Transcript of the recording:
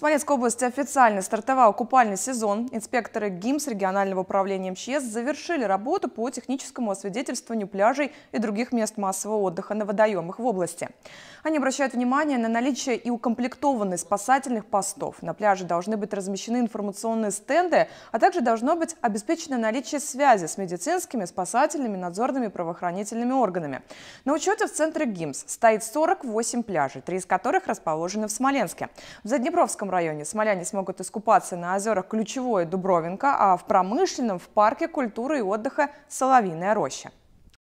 В Смоленской области официально стартовал купальный сезон. Инспекторы ГИМС регионального управления МЧС завершили работу по техническому освидетельствованию пляжей и других мест массового отдыха на водоемах в области. Они обращают внимание на наличие и укомплектованность спасательных постов. На пляже должны быть размещены информационные стенды, а также должно быть обеспечено наличие связи с медицинскими, спасательными, надзорными правоохранительными органами. На учете в центре ГИМС стоит 48 пляжей, три из которых расположены в Смоленске. В Заднепровском курортном районе смоляне смогут искупаться на озерах Ключевое Дубровинка, а в промышленном – в парке культуры и отдыха «Соловиная роща».